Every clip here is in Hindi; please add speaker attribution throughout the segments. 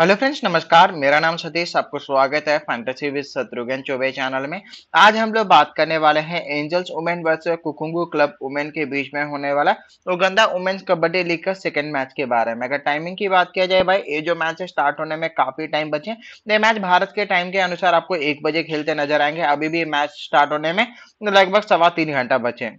Speaker 1: हेलो फ्रेंड्स नमस्कार मेरा नाम सतीश आपको स्वागत है fantasy with Shatrughan Choubey channel में आज हम लोग बात करने वाले हैं एंजल्स वुमेन वर्सेस कुकुंगु क्लब वुमेन के बीच में होने वाला उगंदा वुमेन्स कबड्डी लीग का सेकंड मैच के बारे में अगर टाइमिंग की बात किया जाए भाई ये जो मैच है स्टार्ट होने में काफी टाइम बचे ये मैच भारत के टाइम के अनुसार आपको एक बजे खेलते नजर आएंगे अभी भी मैच स्टार्ट होने में लगभग सवा तीन घंटा बचे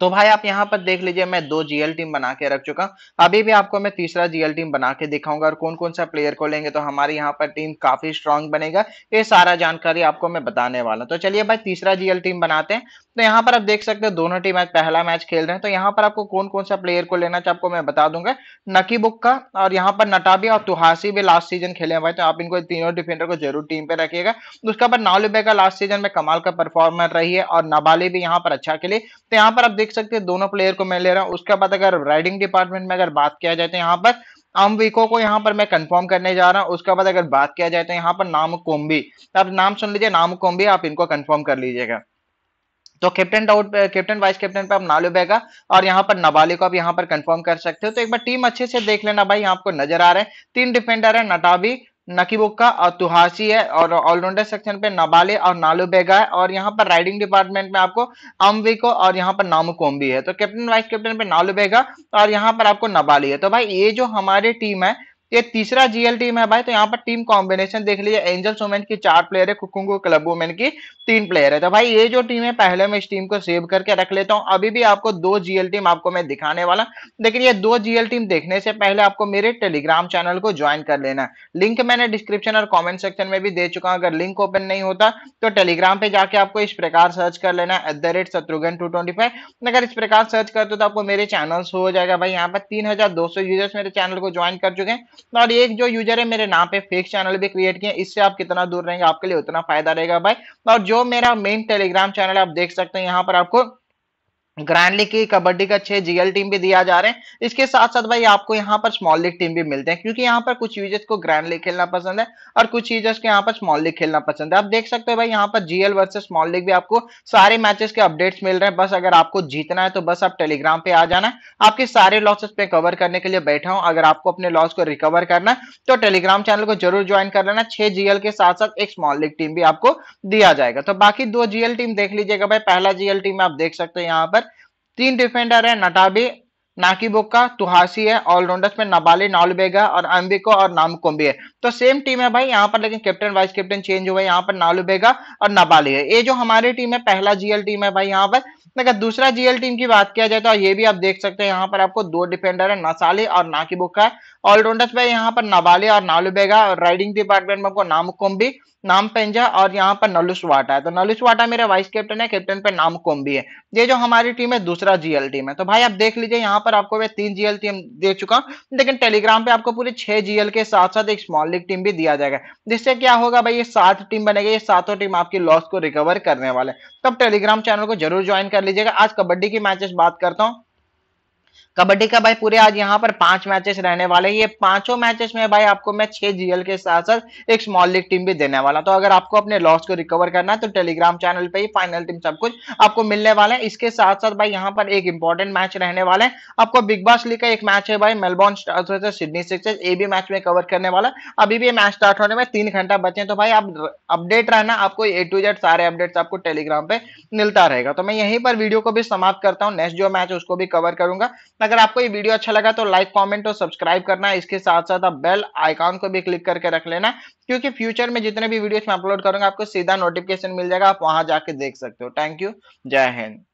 Speaker 1: तो भाई आप यहाँ पर देख लीजिए मैं दो जीएल टीम बना के रख चुका अभी भी आपको मैं तीसरा जीएल टीम बना के दिखाऊंगा और कौन कौन सा प्लेयर को लेंगे तो हमारी यहाँ पर टीम काफी स्ट्रांग बनेगा ये सारा जानकारी आपको मैं बताने वाला तो चलिए भाई तीसरा जीएल टीम बनाते हैं तो यहाँ पर आप देख सकते हैं दोनों टीम आज पहला मैच खेल रहे हैं तो यहाँ पर आपको कौन कौन सा प्लेयर को लेना चाहिए आपको मैं बता दूंगा नकी बुक का और यहाँ पर नटाबी और तुहासी भी लास्ट सीजन खेले हैं भाई तो आप इनको तीनों डिफेंडर को जरूर टीम पे रखिएगा उसके बाद नालुबे का लास्ट सीजन में कमाल का परफॉर्मर रही है और नबाली भी यहाँ पर अच्छा खेले तो यहाँ पर आप देख सकते हैं दोनों प्लेयर को मैं ले रहा हूँ उसके बाद अगर राइडिंग डिपार्टमेंट में अगर बात किया जाए तो यहाँ पर अम्बिको को यहाँ पर मैं कंफर्म करने जा रहा हूँ उसके बाद अगर बात किया जाए तो यहाँ पर नाम कोम्बी तो आप नाम सुन लीजिए नाम कोम्बी आप इनको कंफर्म कर लीजिएगा तो captain doubt captain vice captain पे आप नालो बेगा और यहाँ पर नबाले को आप यहाँ पर कंफर्म कर सकते हो तो एक बार टीम अच्छे से देख लेना भाई आपको नजर आ रहे हैं तीन डिफेंडर है नटाबी नकीबुक्का और तुहासी है और ऑलराउंडर सेक्शन पे नबाले और नालो बेगा है और यहाँ पर राइडिंग डिपार्टमेंट में आपको अम्बिको और यहाँ पर नामो भी है तो कैप्टन वाइस कैप्टन पे नालो बेगा और यहाँ पर आपको नबाली है तो भाई ये जो हमारी टीम है ये तीसरा जीएल टीम है भाई तो यहाँ पर टीम कॉम्बिनेशन देख लीजिए एंजल्स वुमेन की चार प्लेयर है कुकुंगो क्लब वुमेन की तीन प्लेयर है तो भाई ये जो टीम है पहले मैं इस टीम को सेव करके रख लेता हूँ अभी भी आपको दो जीएल टीम आपको मैं दिखाने वाला लेकिन ये दो जीएल टीम देखने से पहले आपको मेरे टेलीग्राम चैनल को ज्वाइन कर लेना लिंक मैंने डिस्क्रिप्शन और कॉमेंट सेक्शन में भी दे चुका हूँ अगर लिंक ओपन नहीं होता तो टेलीग्राम पे जाके आपको इस प्रकार सर्च कर लेना एट टू ट्वेंटी फाइव अगर इस प्रकार सर्च करते तो आपको मेरे चैनल हो जाएगा भाई यहाँ पर तीन हजार दो सौ यूजर्स मेरे चैनल को ज्वाइन कर चुके हैं और एक जो यूजर है मेरे नाम पे फेक चैनल भी क्रिएट किए इससे आप कितना दूर रहेंगे आपके लिए उतना फायदा रहेगा भाई और जो मेरा मेन टेलीग्राम चैनल आप देख सकते हैं यहाँ पर आपको ग्रैंड लीग की कबड्डी का छह जीएल टीम भी दिया जा रहे हैं इसके साथ साथ भाई आपको यहाँ पर स्मॉल लीग टीम भी मिलते हैं क्योंकि यहाँ पर कुछ यूजर्स को ग्रैंड लीग खेलना पसंद है और कुछ यूजर्स को यहाँ पर स्मॉल लीग खेलना पसंद है आप देख सकते हो भाई यहाँ पर जीएल वर्सेस स्मॉल लीग भी आपको सारे मैचेस के अपडेट्स मिल रहे हैं बस अगर आपको जीतना है तो बस आप टेलीग्राम पे आ जाना है आपके सारे लॉसेस पे कवर करने के लिए बैठा हूँ अगर आपको अपने लॉस को रिकवर करना है तो टेलीग्राम चैनल को जरूर ज्वाइन कर लेना छह जीएल के साथ साथ एक स्मॉल लीग टीम भी आपको दिया जाएगा तो बाकी दो जीएल टीम देख लीजिएगा भाई पहला जीएल टीम आप देख सकते हो यहाँ पर तीन डिफेंडर है नटाबे नाकीबोका तुहासी है ऑलराउंडर्स में नबाली नालुबेगा और अम्बिको और नामकोम्बी है तो सेम टीम है भाई यहाँ पर लेकिन कैप्टन वाइस कैप्टन चेंज हुआ है यहाँ पर नालुबेगा और नबाली है ये जो हमारी टीम है पहला जीएल टीम है भाई यहाँ पर अगर दूसरा जीएल टीम की बात किया जाए तो ये भी आप देख सकते हैं यहाँ पर आपको दो डिफेंडर है नसाली और नाकीबोका है ऑलराउंडर्स में यहाँ पर नबाली और नालुबेगा और राइडिंग डिपार्टमेंट में आपको नामकोम नाम पेंजा और यहाँ पर नलुस वाटा है तो नलुस वाटा मेरा वाइस कैप्टन है कैप्टन पे नाम है ये जो हमारी टीम है दूसरा जीएल टीम है तो भाई आप देख लीजिए यहाँ पर आपको मैं तीन जीएल टीम दे चुका हूं लेकिन टेलीग्राम पे आपको पूरे छह जीएल के साथ साथ एक स्मॉल लीग टीम भी दिया जाएगा जिससे क्या होगा भाई ये सात टीम बनेगा ये सातों टीम आपकी लॉस को रिकवर करने वाले तब टेलीग्राम चैनल को जरूर ज्वाइन कर लीजिएगा आज कबड्डी की मैचेस बात करता हूँ कबड्डी का भाई पूरे आज यहाँ पर पांच मैचेस रहने वाले ये पांचों मैचेस में भाई आपको मैं छह जीएल के साथ साथ एक स्मॉल लीग टीम भी देने वाला तो अगर आपको अपने लॉस को रिकवर करना है तो टेलीग्राम चैनल पे ही फाइनल टीम सब कुछ आपको मिलने वाला है इसके साथ साथ भाई यहाँ पर एक इंपॉर्टेंट मैच रहने वाला है आपको बिग बॉस लीग का एक मैच है भाई मेलबॉर्न से सिडनी सिक्सर्स ये भी मैच में कवर करने वाला अभी भी मैच स्टार्ट होने में तीन घंटा बचे तो भाई आप अपडेट रहना आपको ए टू जेड सारे अपडेट्स आपको टेलीग्राम पे मिलता रहेगा तो मैं यहीं पर वीडियो को भी समाप्त करता हूँ नेक्स्ट जो मैच है उसको भी कवर करूंगा अगर आपको ये वीडियो अच्छा लगा तो लाइक कमेंट और सब्सक्राइब करना इसके साथ साथ आप बेल आइकॉन को भी क्लिक करके रख लेना क्योंकि फ्यूचर में जितने भी वीडियोस मैं अपलोड करूंगा आपको सीधा नोटिफिकेशन मिल जाएगा आप वहां जाके देख सकते हो थैंक यू जय हिंद